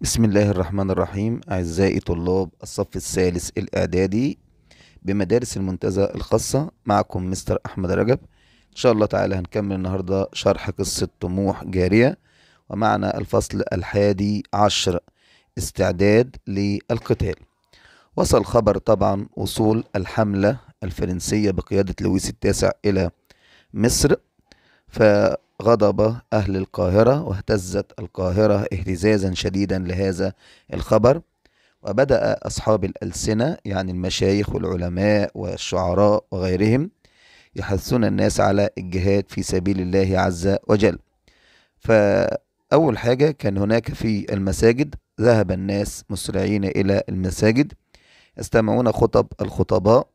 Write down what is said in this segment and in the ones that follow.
بسم الله الرحمن الرحيم أعزائي طلاب الصف الثالث الإعدادي بمدارس المنتزه الخاصة معكم مستر أحمد رجب إن شاء الله تعالى هنكمل النهاردة شرح قصة طموح جارية ومعنا الفصل الحادي عشر استعداد للقتال وصل خبر طبعا وصول الحملة الفرنسية بقيادة لويس التاسع إلى مصر ف غضب أهل القاهرة واهتزت القاهرة اهتزازا شديدا لهذا الخبر وبدأ أصحاب الألسنة يعني المشايخ والعلماء والشعراء وغيرهم يحثون الناس على الجهاد في سبيل الله عز وجل فأول حاجة كان هناك في المساجد ذهب الناس مسرعين إلى المساجد يستمعون خطب الخطباء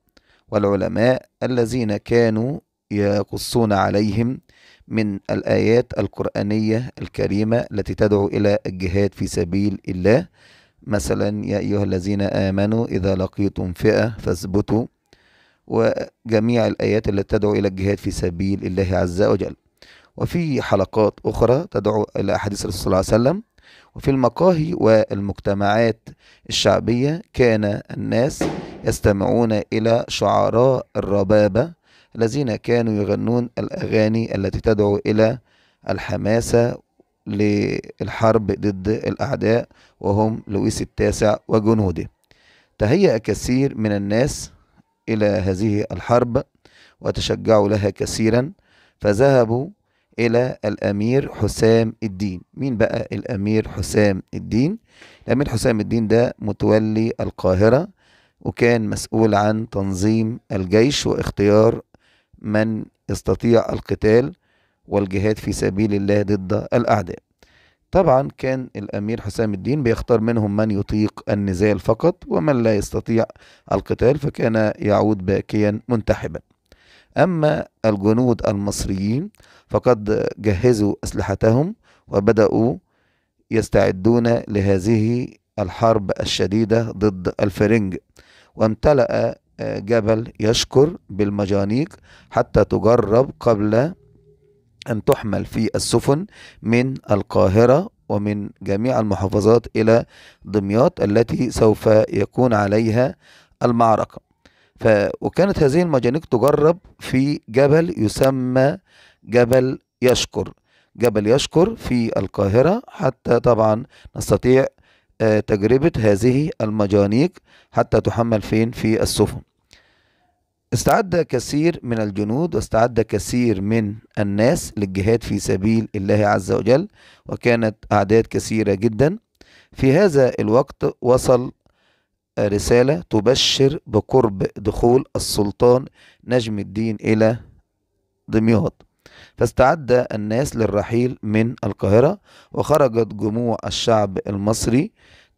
والعلماء الذين كانوا يقصون عليهم من الآيات القرآنية الكريمة التي تدعو إلى الجهاد في سبيل الله مثلا يا أيها الذين آمنوا إذا لقيتم فئة فاثبتوا وجميع الآيات التي تدعو إلى الجهاد في سبيل الله عز وجل وفي حلقات أخرى تدعو إلى أحاديث الرسول صلى الله عليه وسلم وفي المقاهي والمجتمعات الشعبية كان الناس يستمعون إلى شعراء الربابة الذين كانوا يغنون الأغاني التي تدعو إلى الحماسة للحرب ضد الأعداء وهم لويس التاسع وجنوده تهيأ كثير من الناس إلى هذه الحرب وتشجعوا لها كثيرا فذهبوا إلى الأمير حسام الدين مين بقى الأمير حسام الدين؟ الأمير حسام الدين ده متولي القاهرة وكان مسؤول عن تنظيم الجيش واختيار من يستطيع القتال والجهاد في سبيل الله ضد الأعداء طبعا كان الأمير حسام الدين بيختار منهم من يطيق النزال فقط ومن لا يستطيع القتال فكان يعود باكيا منتحبا أما الجنود المصريين فقد جهزوا أسلحتهم وبدأوا يستعدون لهذه الحرب الشديدة ضد الفرنج وامتلأ جبل يشكر بالمجانيق حتى تجرب قبل أن تحمل في السفن من القاهرة ومن جميع المحافظات إلى دمياط التي سوف يكون عليها المعركة ف وكانت هذه المجانيق تجرب في جبل يسمى جبل يشكر جبل يشكر في القاهرة حتى طبعا نستطيع آه، تجربة هذه المجانيق حتى تحمل فين في السفن استعد كثير من الجنود واستعد كثير من الناس للجهاد في سبيل الله عز وجل وكانت أعداد كثيرة جدا في هذا الوقت وصل آه، رسالة تبشر بقرب دخول السلطان نجم الدين إلى دمياط فاستعد الناس للرحيل من القاهرة وخرجت جموع الشعب المصري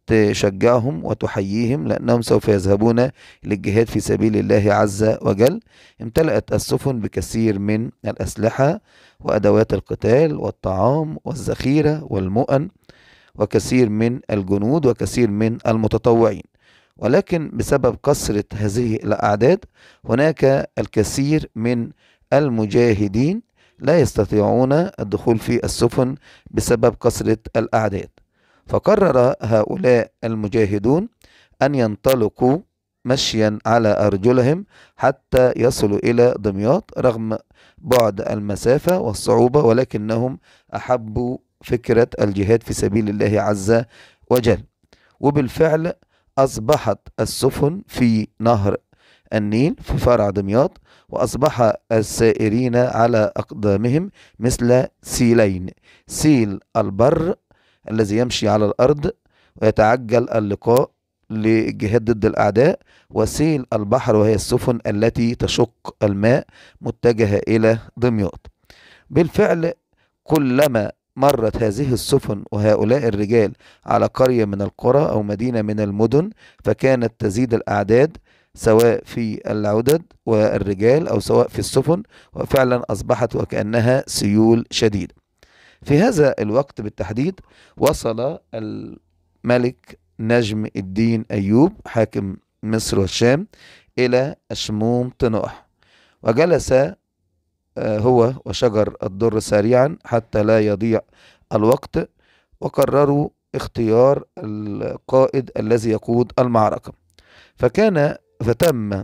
تشجعهم وتحييهم لأنهم سوف يذهبون للجهاد في سبيل الله عز وجل امتلأت السفن بكثير من الأسلحة وأدوات القتال والطعام والذخيرة والمؤن وكثير من الجنود وكثير من المتطوعين ولكن بسبب كثرة هذه الأعداد هناك الكثير من المجاهدين لا يستطيعون الدخول في السفن بسبب كثرة الأعداد فقرر هؤلاء المجاهدون أن ينطلقوا مشيا على أرجلهم حتى يصلوا إلى دمياط رغم بعد المسافة والصعوبة ولكنهم أحبوا فكرة الجهاد في سبيل الله عز وجل وبالفعل أصبحت السفن في نهر النيل في فرع دمياط وأصبح السائرين على أقدامهم مثل سيلين سيل البر الذي يمشي على الأرض ويتعجل اللقاء للجهاد ضد الأعداء وسيل البحر وهي السفن التي تشق الماء متجهة إلى دمياط بالفعل كلما مرت هذه السفن وهؤلاء الرجال على قرية من القرى أو مدينة من المدن فكانت تزيد الأعداد سواء في العدد والرجال أو سواء في السفن وفعلا أصبحت وكأنها سيول شديدة في هذا الوقت بالتحديد وصل الملك نجم الدين أيوب حاكم مصر والشام إلى أشموم تنوح وجلس آه، هو وشجر الدر سريعا حتى لا يضيع الوقت وقرروا اختيار القائد الذي يقود المعركة فكان فتم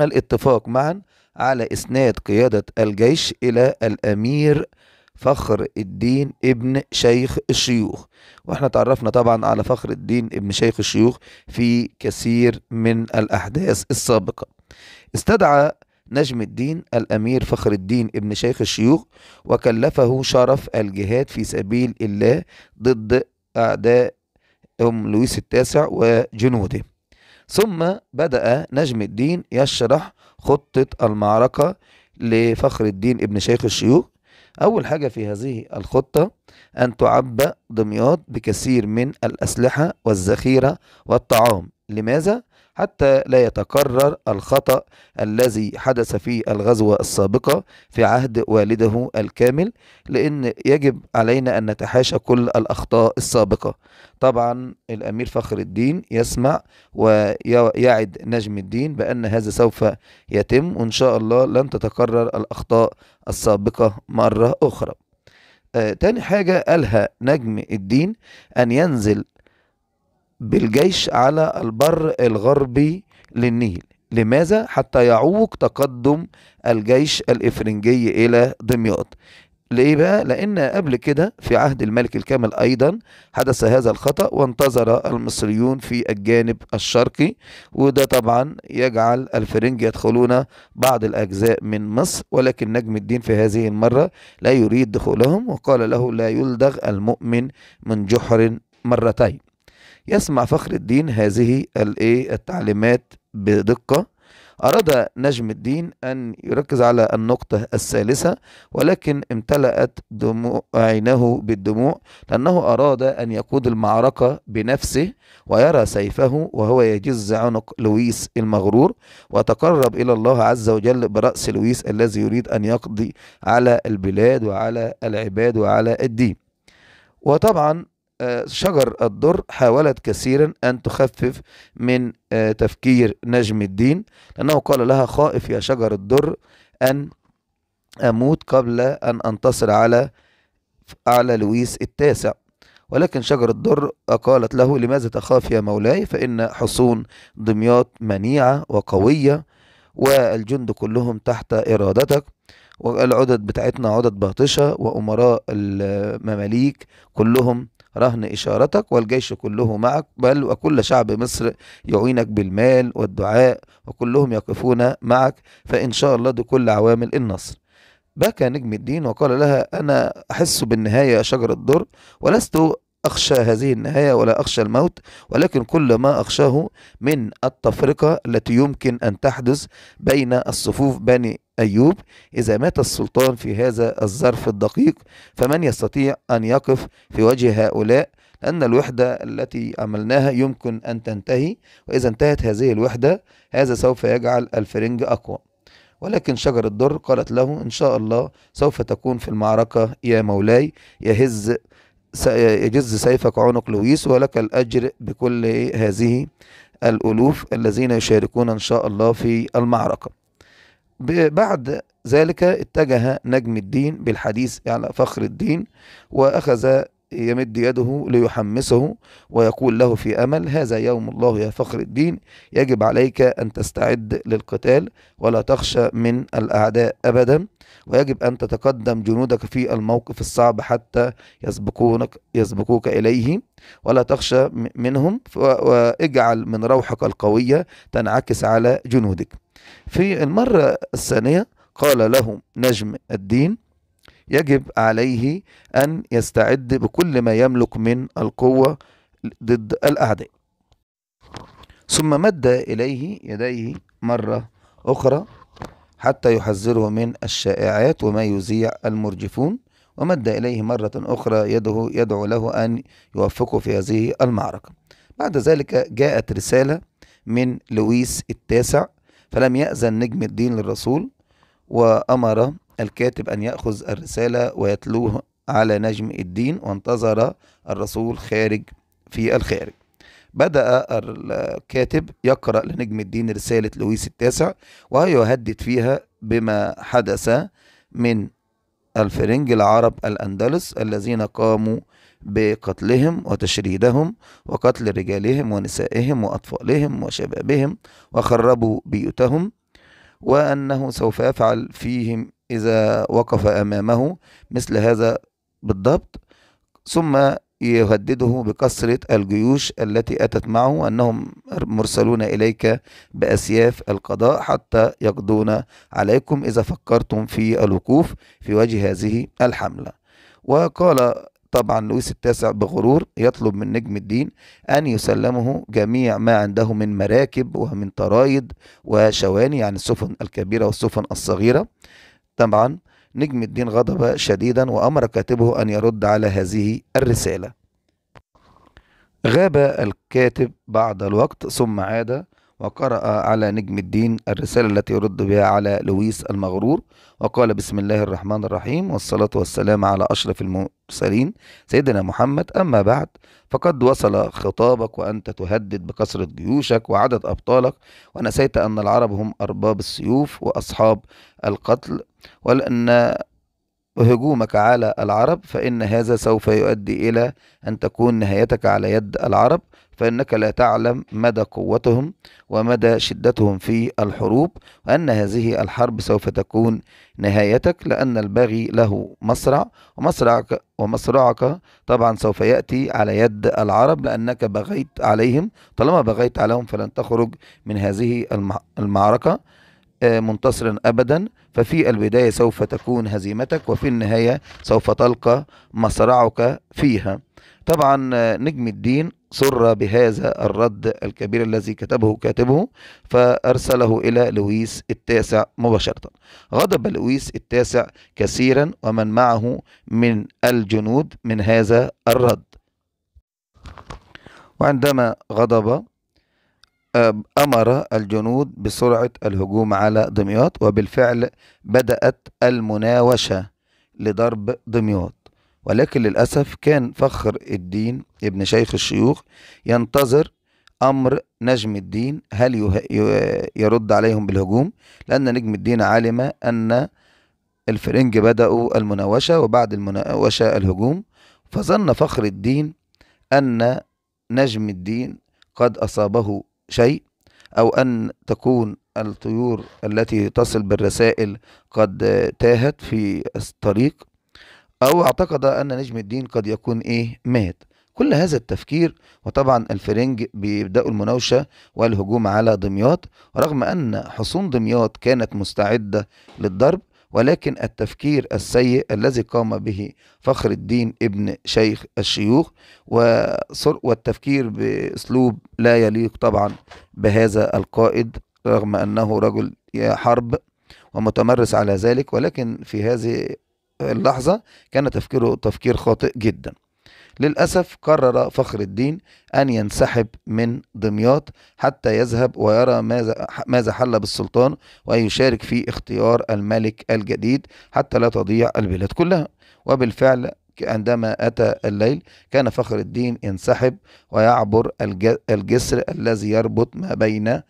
الاتفاق معا على إسناد قيادة الجيش إلى الأمير فخر الدين ابن شيخ الشيوخ واحنا تعرفنا طبعا على فخر الدين ابن شيخ الشيوخ في كثير من الأحداث السابقة استدعى نجم الدين الأمير فخر الدين ابن شيخ الشيوخ وكلفه شرف الجهاد في سبيل الله ضد أعداء أم لويس التاسع وجنوده ثم بدأ نجم الدين يشرح خطة المعركة لفخر الدين ابن شيخ الشيوخ أول حاجة في هذه الخطة أن تعبأ دمياط بكثير من الأسلحة والذخيرة والطعام لماذا؟ حتى لا يتكرر الخطأ الذي حدث في الغزوة السابقة في عهد والده الكامل لأن يجب علينا أن نتحاشى كل الأخطاء السابقة طبعا الأمير فخر الدين يسمع ويعد نجم الدين بأن هذا سوف يتم وإن شاء الله لن تتكرر الأخطاء السابقة مرة أخرى آه تاني حاجة قالها نجم الدين أن ينزل بالجيش على البر الغربي للنيل لماذا؟ حتى يعوق تقدم الجيش الإفرنجي إلى دمياط ليه بقى؟ لأن قبل كده في عهد الملك الكامل أيضا حدث هذا الخطأ وانتظر المصريون في الجانب الشرقي وده طبعا يجعل الفرنج يدخلون بعض الأجزاء من مصر ولكن نجم الدين في هذه المرة لا يريد دخولهم وقال له لا يلدغ المؤمن من جحر مرتين يسمع فخر الدين هذه التعليمات بدقة أراد نجم الدين أن يركز على النقطة الثالثة ولكن امتلأت دموع عيناه بالدموع لأنه أراد أن يقود المعركة بنفسه ويرى سيفه وهو يجز عنق لويس المغرور وتقرب إلى الله عز وجل برأس لويس الذي يريد أن يقضي على البلاد وعلى العباد وعلى الدين وطبعا شجر الدر حاولت كثيرا أن تخفف من آه، تفكير نجم الدين لأنه قال لها خائف يا شجر الدر أن أموت قبل أن أنتصر على على لويس التاسع ولكن شجر الدر قالت له لماذا تخاف يا مولاي فإن حصون دمياط منيعة وقوية والجند كلهم تحت إرادتك والعدد بتاعتنا عدد باطشة وأمراء المماليك كلهم رهن إشارتك والجيش كله معك بل وكل شعب مصر يعينك بالمال والدعاء وكلهم يقفون معك فإن شاء الله دي كل عوامل النصر بكى نجم الدين وقال لها أنا أحس بالنهاية شجر الدر ولست أخشى هذه النهاية ولا أخشى الموت ولكن كل ما أخشاه من التفرقة التي يمكن أن تحدث بين الصفوف بني أيوب إذا مات السلطان في هذا الظرف الدقيق فمن يستطيع أن يقف في وجه هؤلاء أن الوحدة التي عملناها يمكن أن تنتهي وإذا انتهت هذه الوحدة هذا سوف يجعل الفرنج أقوى ولكن شجرة الدر قالت له إن شاء الله سوف تكون في المعركة يا مولاي يهز يجز سيفك عنق لويس ولك الأجر بكل هذه الألوف الذين يشاركون إن شاء الله في المعركة بعد ذلك اتجه نجم الدين بالحديث على فخر الدين وأخذ يمد يده ليحمسه ويقول له في أمل هذا يوم الله يا فخر الدين يجب عليك أن تستعد للقتال ولا تخشى من الأعداء أبدا ويجب أن تتقدم جنودك في الموقف الصعب حتى يسبقونك يسبقوك إليه ولا تخشى منهم واجعل من روحك القوية تنعكس على جنودك في المرة الثانية قال له نجم الدين يجب عليه أن يستعد بكل ما يملك من القوة ضد الأعداء ثم مد إليه يديه مرة أخرى حتى يحذره من الشائعات وما يذيع المرجفون ومد إليه مرة أخرى يده يدعو له أن يوفقه في هذه المعركة بعد ذلك جاءت رسالة من لويس التاسع فلم يأذن نجم الدين للرسول وأمر الكاتب أن يأخذ الرسالة ويتلوه على نجم الدين وانتظر الرسول خارج في الخارج بدأ الكاتب يقرأ لنجم الدين رسالة لويس التاسع ويهدد فيها بما حدث من الفرنج العرب الأندلس الذين قاموا بقتلهم وتشريدهم وقتل رجالهم ونسائهم وأطفالهم وشبابهم وخربوا بيوتهم وأنه سوف يفعل فيهم إذا وقف أمامه مثل هذا بالضبط ثم يهدده بكثرة الجيوش التي أتت معه أنهم مرسلون إليك بأسياف القضاء حتى يقضون عليكم إذا فكرتم في الوقوف في وجه هذه الحملة وقال طبعا لويس التاسع بغرور يطلب من نجم الدين أن يسلمه جميع ما عنده من مراكب ومن طرايد وشواني يعني السفن الكبيرة والسفن الصغيرة طبعا نجم الدين غضب شديدا وأمر كاتبه أن يرد على هذه الرسالة غاب الكاتب بعد الوقت ثم عاد وقرأ على نجم الدين الرسالة التي يرد بها على لويس المغرور وقال بسم الله الرحمن الرحيم والصلاة والسلام على أشرف المرسلين سيدنا محمد أما بعد فقد وصل خطابك وأنت تهدد بكثرة جيوشك وعدد أبطالك ونسيت أن العرب هم أرباب السيوف وأصحاب القتل ولأن هجومك على العرب فإن هذا سوف يؤدي إلى أن تكون نهايتك على يد العرب فإنك لا تعلم مدى قوتهم ومدى شدتهم في الحروب وأن هذه الحرب سوف تكون نهايتك لأن البغي له مصرع ومصرعك, ومصرعك طبعا سوف يأتي على يد العرب لأنك بغيت عليهم طالما بغيت عليهم فلن تخرج من هذه المعركة آه، منتصرا أبدا ففي البداية سوف تكون هزيمتك وفي النهاية سوف تلقى مصرعك فيها طبعا نجم الدين سر بهذا الرد الكبير الذي كتبه كاتبه فأرسله إلى لويس التاسع مباشرة غضب لويس التاسع كثيرا ومن معه من الجنود من هذا الرد وعندما غضب أمر الجنود بسرعة الهجوم على دمياط وبالفعل بدأت المناوشة لضرب دمياط ولكن للأسف كان فخر الدين ابن شيخ الشيوخ ينتظر أمر نجم الدين هل يرد عليهم بالهجوم لأن نجم الدين علم أن الفرنج بدأوا المناوشة وبعد المناوشة الهجوم فظن فخر الدين أن نجم الدين قد أصابه شيء أو أن تكون الطيور التي تصل بالرسائل قد تاهت في الطريق أو اعتقد أن نجم الدين قد يكون إيه مات كل هذا التفكير وطبعا الفرنج بيبدأوا المناوشة والهجوم على دمياط رغم أن حصون دمياط كانت مستعدة للضرب ولكن التفكير السيء الذي قام به فخر الدين ابن شيخ الشيوخ والتفكير بأسلوب لا يليق طبعا بهذا القائد رغم أنه رجل حرب ومتمرس على ذلك ولكن في هذه اللحظة كان تفكيره تفكير خاطئ جدا للأسف قرر فخر الدين أن ينسحب من دمياط حتى يذهب ويرى ماذا, ماذا حل بالسلطان ويشارك في اختيار الملك الجديد حتى لا تضيع البلاد كلها وبالفعل عندما أتى الليل كان فخر الدين ينسحب ويعبر الجسر الذي يربط ما بين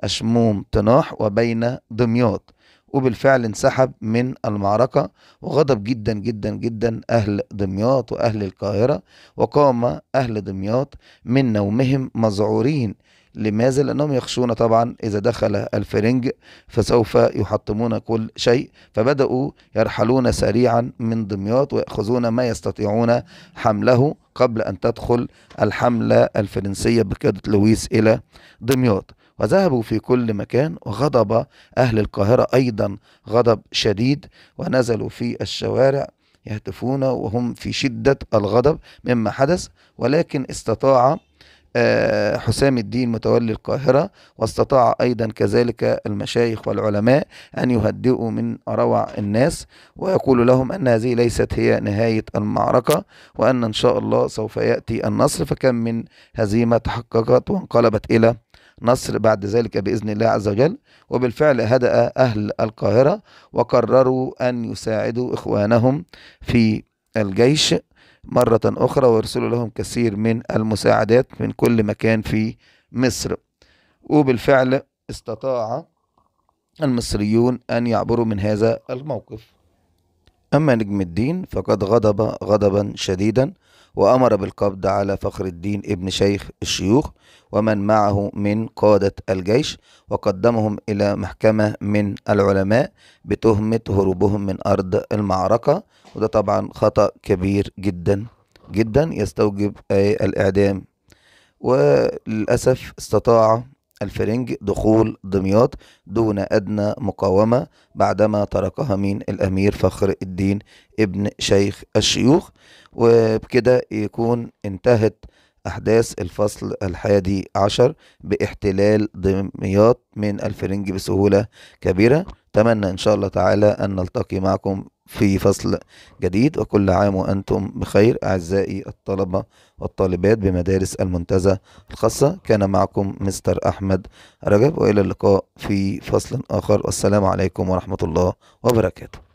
أشموم طناح وبين دمياط وبالفعل انسحب من المعركة وغضب جدا جدا جدا أهل دمياط وأهل القاهرة وقام أهل دمياط من نومهم مذعورين لماذا؟ لأنهم يخشون طبعا إذا دخل الفرنج فسوف يحطمون كل شيء فبدأوا يرحلون سريعا من دمياط ويأخذون ما يستطيعون حمله قبل أن تدخل الحملة الفرنسية بقيادة لويس إلى دمياط وذهبوا في كل مكان وغضب أهل القاهرة أيضا غضب شديد ونزلوا في الشوارع يهتفون وهم في شدة الغضب مما حدث ولكن استطاع آه، حسام الدين متولي القاهرة واستطاع أيضا كذلك المشايخ والعلماء أن يهدئوا من أروع الناس ويقول لهم أن هذه ليست هي نهاية المعركة وأن إن شاء الله سوف يأتي النصر فكم من هزيمة تحققت وانقلبت إلى نصر بعد ذلك بإذن الله عز وجل وبالفعل هدأ أهل القاهرة وقرروا أن يساعدوا إخوانهم في الجيش مرة أخرى ويرسلوا لهم كثير من المساعدات من كل مكان في مصر وبالفعل استطاع المصريون أن يعبروا من هذا الموقف أما نجم الدين فقد غضب غضبا شديدا وأمر بالقبض على فخر الدين ابن شيخ الشيوخ ومن معه من قادة الجيش وقدمهم إلى محكمة من العلماء بتهمة هروبهم من أرض المعركة وده طبعا خطأ كبير جدا جدا يستوجب آه، الإعدام وللأسف استطاع الفرنج دخول دمياط دون أدنى مقاومة بعدما تركها من الأمير فخر الدين ابن شيخ الشيوخ وبكده يكون انتهت أحداث الفصل الحادي عشر باحتلال دمياط من الفرنج بسهولة كبيرة أتمنى إن شاء الله تعالى أن نلتقي معكم في فصل جديد وكل عام وأنتم بخير أعزائي الطلبة والطالبات بمدارس المنتزه الخاصة كان معكم مستر أحمد رجب وإلى اللقاء في فصل آخر والسلام عليكم ورحمة الله وبركاته